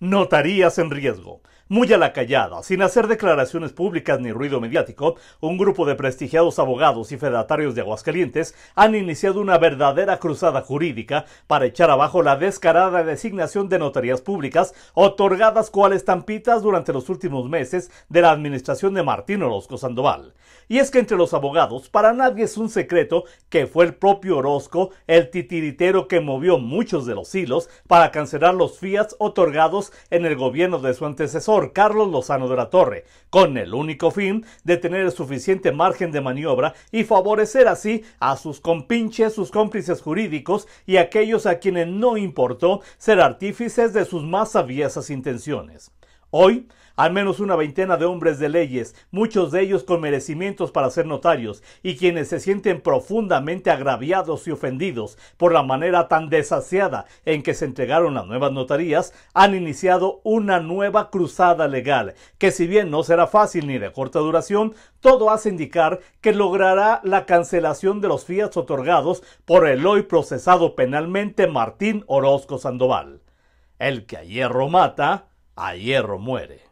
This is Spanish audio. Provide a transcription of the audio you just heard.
notarías en riesgo. Muy a la callada, sin hacer declaraciones públicas ni ruido mediático, un grupo de prestigiados abogados y fedatarios de Aguascalientes han iniciado una verdadera cruzada jurídica para echar abajo la descarada designación de notarías públicas otorgadas cual estampitas durante los últimos meses de la administración de Martín Orozco Sandoval. Y es que entre los abogados, para nadie es un secreto que fue el propio Orozco el titiritero que movió muchos de los hilos para cancelar los fias otorgados en el gobierno de su antecesor Carlos Lozano de la Torre, con el único fin de tener el suficiente margen de maniobra y favorecer así a sus compinches, sus cómplices jurídicos y aquellos a quienes no importó ser artífices de sus más sabiesas intenciones. Hoy, al menos una veintena de hombres de leyes, muchos de ellos con merecimientos para ser notarios, y quienes se sienten profundamente agraviados y ofendidos por la manera tan desasiada en que se entregaron las nuevas notarías, han iniciado una nueva cruzada legal, que si bien no será fácil ni de corta duración, todo hace indicar que logrará la cancelación de los fiats otorgados por el hoy procesado penalmente Martín Orozco Sandoval. El que a hierro mata, a hierro muere.